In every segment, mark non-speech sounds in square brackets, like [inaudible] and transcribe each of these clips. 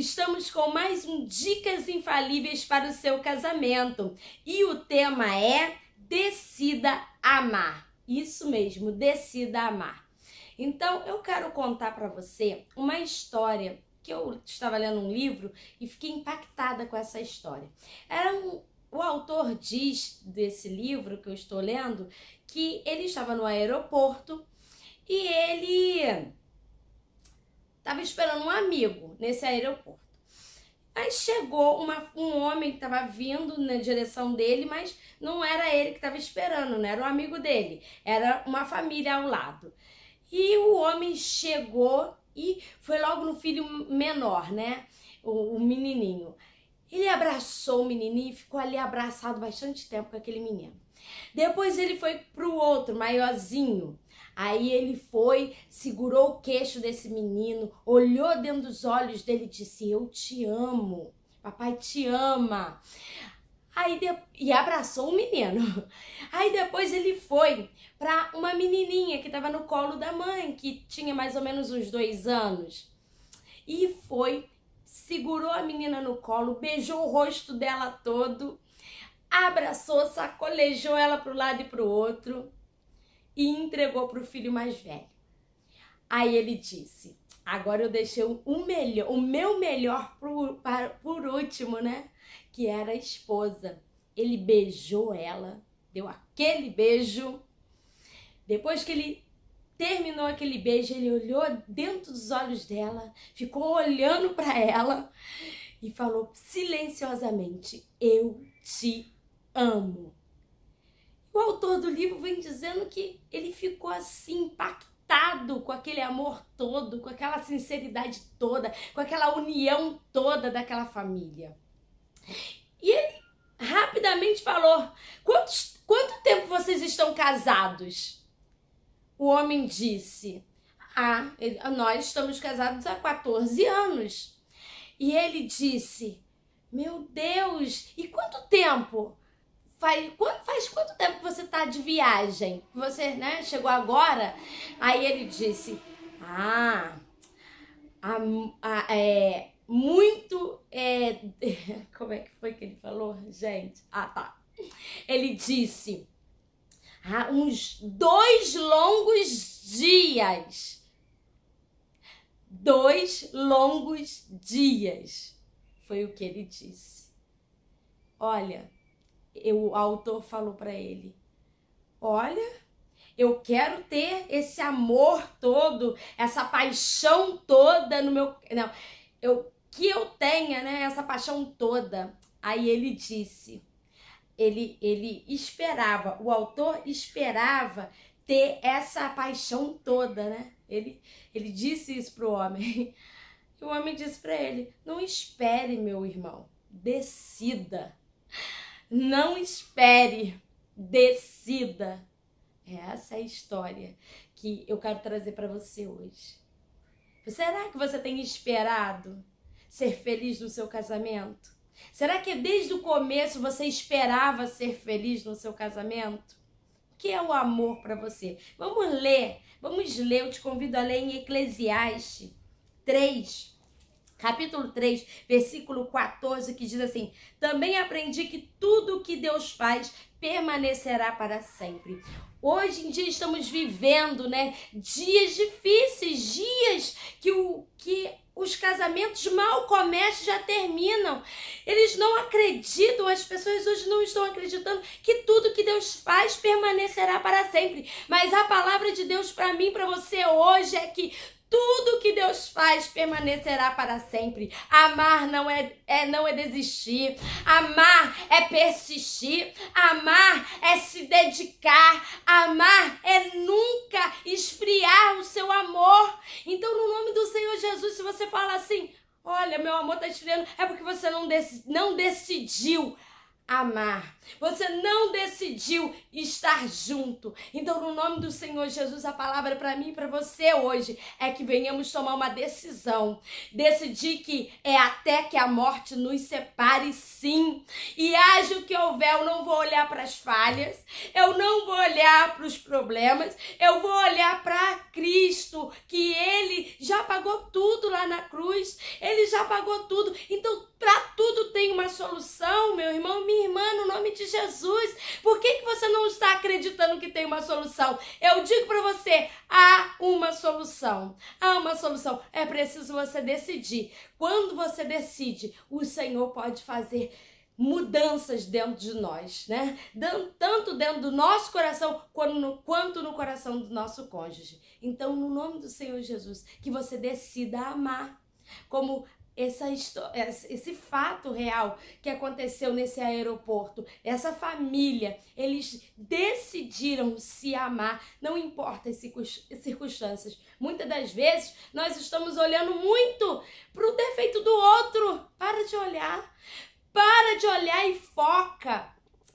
estamos com mais um Dicas Infalíveis para o seu casamento e o tema é Decida Amar. Isso mesmo, decida amar. Então eu quero contar para você uma história que eu estava lendo um livro e fiquei impactada com essa história. Era um, o autor diz desse livro que eu estou lendo que ele estava no aeroporto e ele Tava esperando um amigo nesse aeroporto. Aí chegou uma, um homem que tava vindo na direção dele, mas não era ele que tava esperando, não era um amigo dele, era uma família ao lado. E o homem chegou e foi logo no filho menor, né? o, o menininho. Ele abraçou o menininho e ficou ali abraçado bastante tempo com aquele menino. Depois ele foi pro outro, maiorzinho. Aí ele foi, segurou o queixo desse menino, olhou dentro dos olhos dele e disse: Eu te amo, papai te ama. Aí de... E abraçou o menino. [laughs] Aí depois ele foi para uma menininha que estava no colo da mãe, que tinha mais ou menos uns dois anos. E foi, segurou a menina no colo, beijou o rosto dela todo, abraçou, sacolejou ela para o lado e para o outro e entregou para o filho mais velho. Aí ele disse: Agora eu deixei o melhor, o meu melhor por, por último, né? Que era a esposa. Ele beijou ela, deu aquele beijo. Depois que ele terminou aquele beijo, ele olhou dentro dos olhos dela, ficou olhando para ela e falou silenciosamente: Eu te amo. O autor do livro vem dizendo que ele ficou assim impactado com aquele amor todo, com aquela sinceridade toda, com aquela união toda daquela família. E ele rapidamente falou: Quantos, quanto tempo vocês estão casados? O homem disse: Ah, nós estamos casados há 14 anos. E ele disse: Meu Deus, e quanto tempo? Faz, faz quanto tempo que você tá de viagem? Você, né, chegou agora? Aí ele disse: Ah, a, a, é, muito. É, [laughs] como é que foi que ele falou? Gente, ah, tá. Ele disse: ah, uns dois longos dias. Dois longos dias. Foi o que ele disse. Olha eu, o autor falou para ele: Olha, eu quero ter esse amor todo, essa paixão toda no meu. Não, eu, que eu tenha, né? Essa paixão toda. Aí ele disse: ele, ele esperava, o autor esperava ter essa paixão toda, né? Ele, ele disse isso pro homem. [laughs] E o homem disse para ele: Não espere, meu irmão, decida. Não espere, decida. Essa é a história que eu quero trazer para você hoje. Será que você tem esperado ser feliz no seu casamento? Será que desde o começo você esperava ser feliz no seu casamento? O que é o amor para você? Vamos ler, vamos ler, eu te convido a ler em Eclesiastes 3, capítulo 3, versículo 14, que diz assim: Também aprendi que tudo que Deus faz permanecerá para sempre. Hoje em dia estamos vivendo, né, dias difíceis, dias que o que os casamentos mal começam já terminam. Eles não acreditam, as pessoas hoje não estão acreditando que tudo que Deus faz permanecerá para sempre. Mas a palavra de Deus para mim, para você hoje é que tudo que Deus faz permanecerá para sempre. Amar não é, é, não é desistir. Amar é persistir. Amar é se dedicar. Amar é nunca esfriar o seu amor. Então, no nome do Senhor Jesus, se você fala assim, olha, meu amor está esfriando, é porque você não, dec não decidiu amar. Você não decidiu estar junto. Então, no nome do Senhor Jesus, a palavra para mim e para você hoje é que venhamos tomar uma decisão. Decidir que é até que a morte nos separe, sim. E haja o que houver, eu não vou olhar para as falhas, eu não vou olhar para os problemas, eu vou olhar para Cristo, que ele já pagou tudo lá na cruz, ele já pagou tudo. Então, para tudo tem uma solução, meu irmão, minha irmã, no nome de Jesus. Por que, que você não está acreditando que tem uma solução? Eu digo para você, há uma solução. Há uma solução. É preciso você decidir. Quando você decide, o Senhor pode fazer mudanças dentro de nós, né? Tanto dentro do nosso coração quanto no coração do nosso cônjuge. Então, no nome do Senhor Jesus, que você decida amar. Como essa esse fato real que aconteceu nesse aeroporto, essa família, eles decidiram se amar, não importa as circunstâncias. Muitas das vezes nós estamos olhando muito para o defeito do outro. Para de olhar para de olhar e foca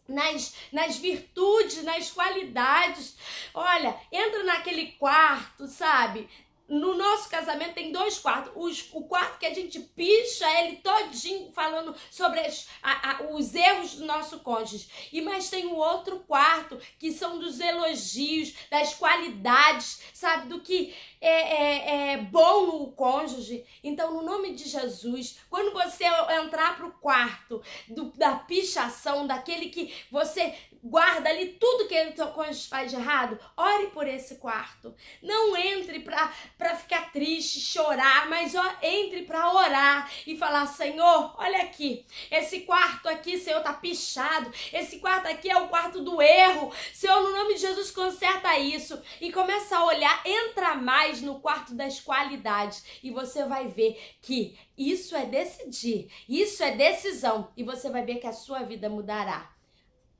nas, nas virtudes, nas qualidades. Olha, entra naquele quarto, sabe? No nosso casamento tem dois quartos. Os, o quarto que a gente picha ele todinho falando sobre as, a, a, os erros do nosso cônjuge. E mas tem o outro quarto que são dos elogios, das qualidades, sabe? Do que é, é, é bom no cônjuge. Então, no nome de Jesus, quando você entrar pro quarto do, da pichação, daquele que você guarda ali tudo que o teu cônjuge faz de errado, ore por esse quarto. Não entre pra, pra ficar triste, chorar, mas ó, entre pra orar e falar: Senhor, olha aqui, esse quarto aqui, Senhor, tá pichado. Esse quarto aqui é o quarto do erro. Senhor, no nome de Jesus, conserta isso. E começa a olhar, entra mais no quarto das qualidades. E você vai ver que isso é decidir, isso é decisão. E você vai ver que a sua vida mudará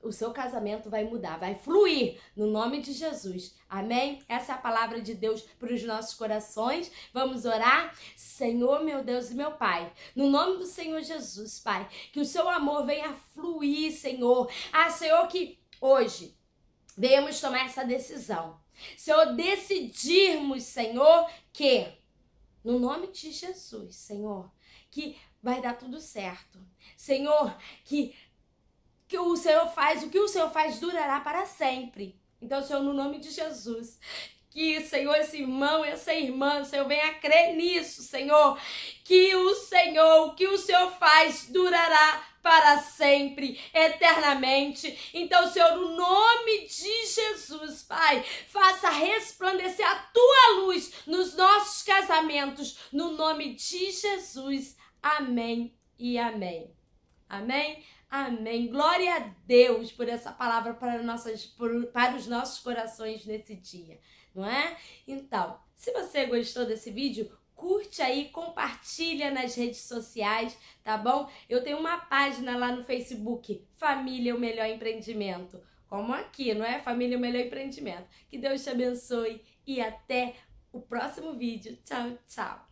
o seu casamento vai mudar, vai fluir no nome de Jesus. Amém? Essa é a palavra de Deus para os nossos corações. Vamos orar? Senhor, meu Deus e meu Pai, no nome do Senhor Jesus, Pai, que o seu amor venha fluir, Senhor. Ah, Senhor, que hoje venhamos tomar essa decisão. Senhor, decidirmos, Senhor, que no nome de Jesus, Senhor, que vai dar tudo certo. Senhor, que que o Senhor faz, o que o Senhor faz durará para sempre. Então, Senhor, no nome de Jesus, que, Senhor, esse irmão, essa irmã, Senhor, venha crer nisso, Senhor, que o Senhor, o que o Senhor faz durará para sempre, eternamente. Então, Senhor, no nome de Jesus, Pai, faça resplandecer a tua luz nos nossos casamentos, no nome de Jesus. Amém e amém. Amém? Amém. Glória a Deus por essa palavra para, nossas, por, para os nossos corações nesse dia, não é? Então, se você gostou desse vídeo, curte aí, compartilha nas redes sociais, tá bom? Eu tenho uma página lá no Facebook, Família o Melhor Empreendimento, como aqui, não é? Família o Melhor Empreendimento. Que Deus te abençoe e até o próximo vídeo. Tchau, tchau.